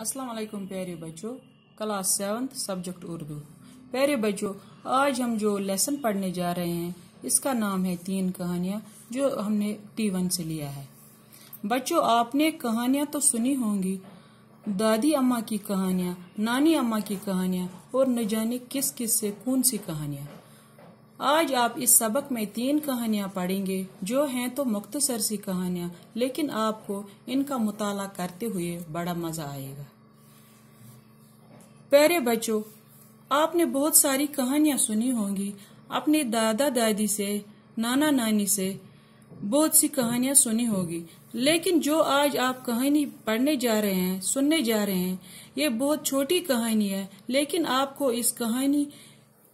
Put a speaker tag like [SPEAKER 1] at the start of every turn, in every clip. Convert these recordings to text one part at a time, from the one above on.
[SPEAKER 1] वालेकुम प्यारे बच्चों क्लास सेवन्थ सब्जेक्ट उर्दू प्यारे बच्चों आज हम जो लेसन पढ़ने जा रहे हैं इसका नाम है तीन कहानियाँ जो हमने टी वन से लिया है बच्चों आपने कहानियाँ तो सुनी होंगी दादी अम्मा की कहानियाँ नानी अम्मा की कहानियाँ और न जाने किस किस से कौन सी कहानियाँ आज आप इस सबक में तीन कहानियां पढ़ेंगे जो हैं तो मुख्तसर सी कहानियां लेकिन आपको इनका मुताला करते हुए बड़ा मजा आएगा प्यारे बच्चों आपने बहुत सारी कहानियां सुनी होंगी अपने दादा दादी से नाना नानी से बहुत सी कहानियां सुनी होगी लेकिन जो आज आप कहानी पढ़ने जा रहे हैं सुनने जा रहे हैं ये बहुत छोटी कहानी है लेकिन आपको इस कहानी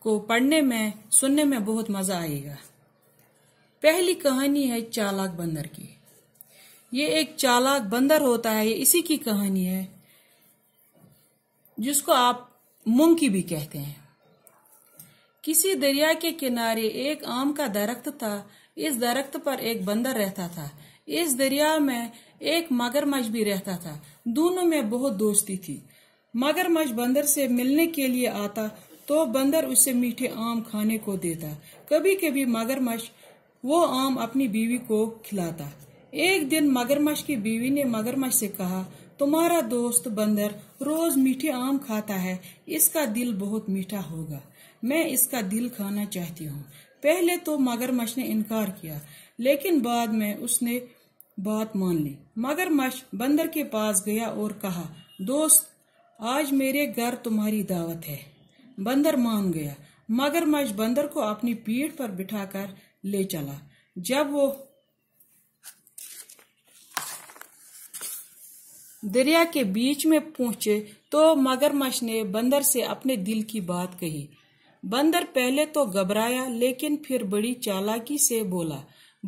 [SPEAKER 1] को पढ़ने में सुनने में बहुत मजा आएगा पहली कहानी है चालाक बंदर की ये एक चालाक बंदर होता है ये इसी की कहानी है जिसको आप मुंकी भी कहते हैं किसी दरिया के किनारे एक आम का दरख्त था इस दरख्त पर एक बंदर रहता था इस दरिया में एक मगरमच्छ भी रहता था दोनों में बहुत दोस्ती थी मगरमच्छ बंदर से मिलने के लिए आता तो बंदर उसे मीठे आम खाने को देता कभी कभी मगरमच्छ वो आम अपनी बीवी को खिलाता एक दिन मगरमच्छ की बीवी ने मगरमच्छ से कहा तुम्हारा दोस्त बंदर रोज मीठे आम खाता है इसका दिल बहुत मीठा होगा मैं इसका दिल खाना चाहती हूँ पहले तो मगरमच्छ ने इनकार किया लेकिन बाद में उसने बात मान ली मगरमच्छ बंदर के पास गया और कहा दोस्त आज मेरे घर तुम्हारी दावत है बंदर मान गया मगरमच्छ बंदर को अपनी पीठ पर बिठाकर ले चला जब वो दरिया के बीच में पहुंचे तो मगरमच्छ ने बंदर से अपने दिल की बात कही बंदर पहले तो घबराया लेकिन फिर बड़ी चालाकी से बोला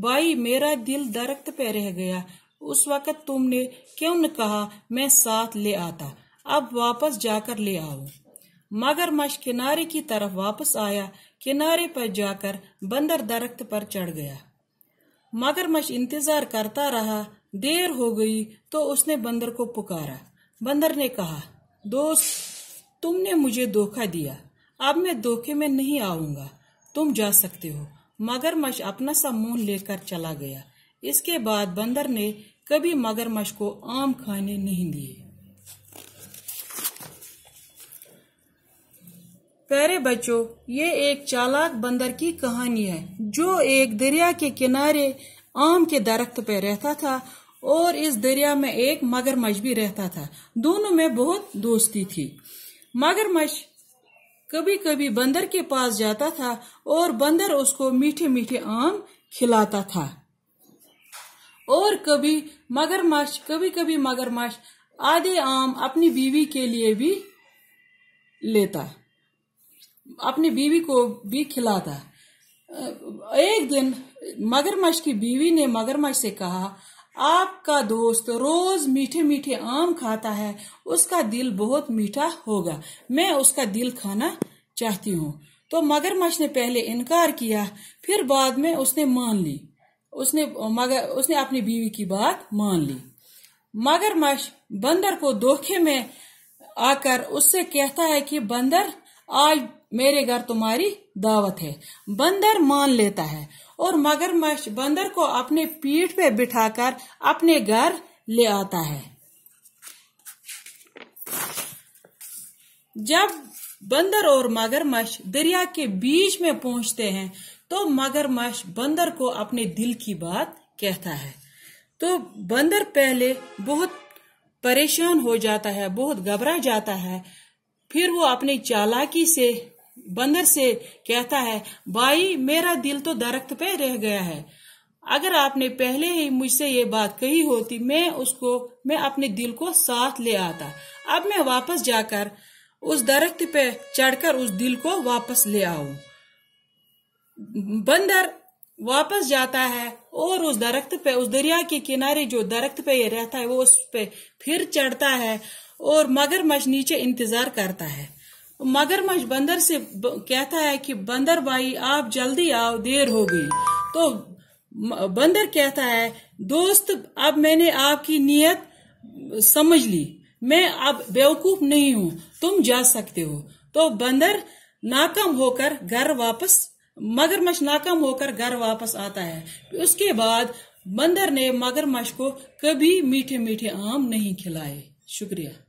[SPEAKER 1] भाई मेरा दिल दरख्त पे रह गया उस वक्त तुमने क्यों न कहा मैं साथ ले आता अब वापस जाकर ले आऊ मगरमच्छ किनारे की तरफ वापस आया किनारे पर जाकर बंदर दरख्त पर चढ़ गया मगरमच्छ इंतजार करता रहा देर हो गई तो उसने बंदर को पुकारा बंदर ने कहा दोस्त तुमने मुझे धोखा दिया अब मैं धोखे में नहीं आऊंगा तुम जा सकते हो मगरमच्छ अपना सा मुंह लेकर चला गया इसके बाद बंदर ने कभी मगरमच्छ को आम खाने नहीं दिए प्यारे बच्चों ये एक चालाक बंदर की कहानी है जो एक दरिया के किनारे आम के दरख्त पे रहता था और इस दरिया में एक मगरमच्छ भी रहता था दोनों में बहुत दोस्ती थी मगरमच्छ कभी कभी बंदर के पास जाता था और बंदर उसको मीठे मीठे आम खिलाता था और कभी मगरमच्छ कभी कभी मगरमच्छ आधे आम अपनी बीवी के लिए भी लेता अपनी बीवी को भी खिलाता एक दिन मगरमच्छ की बीवी ने मगरमच्छ से कहा आपका दोस्त रोज मीठे मीठे आम खाता है उसका दिल बहुत मीठा होगा मैं उसका दिल खाना चाहती हूँ तो मगरमच्छ ने पहले इनकार किया फिर बाद में उसने मान ली उसने मगर उसने अपनी बीवी की बात मान ली मगरमच्छ बंदर को धोखे में आकर उससे कहता है कि बंदर आज मेरे घर तुम्हारी दावत है बंदर मान लेता है और मगरमच्छ बंदर को अपने पीठ पे बिठाकर अपने घर ले आता है जब बंदर और मगरमच्छ दरिया के बीच में पहुंचते हैं तो मगरमच्छ बंदर को अपने दिल की बात कहता है तो बंदर पहले बहुत परेशान हो जाता है बहुत घबरा जाता है फिर वो अपनी चालाकी से बंदर से कहता है भाई मेरा दिल तो दरख्त पे रह गया है अगर आपने पहले ही मुझसे ये बात कही होती मैं उसको मैं अपने दिल को साथ ले आता अब मैं वापस जाकर उस दरख्त पे चढ़कर उस दिल को वापस ले आऊं बंदर वापस जाता है और उस दरख्त पे उस दरिया के किनारे जो दरख्त पे ये रहता है वो उस पे फिर चढ़ता है और मगरमच्छ नीचे इंतजार करता है मगरमच्छ बंदर से कहता है कि बंदर भाई आप जल्दी आओ देर हो गई तो बंदर कहता है दोस्त अब मैंने आपकी नीयत समझ ली मैं अब बेवकूफ नहीं हूँ तुम जा सकते हो तो बंदर नाकाम होकर घर वापस मगरमच्छ नाकाम होकर घर वापस आता है उसके बाद बंदर ने मगरमच्छ को कभी मीठे मीठे आम नहीं खिलाए शुक्रिया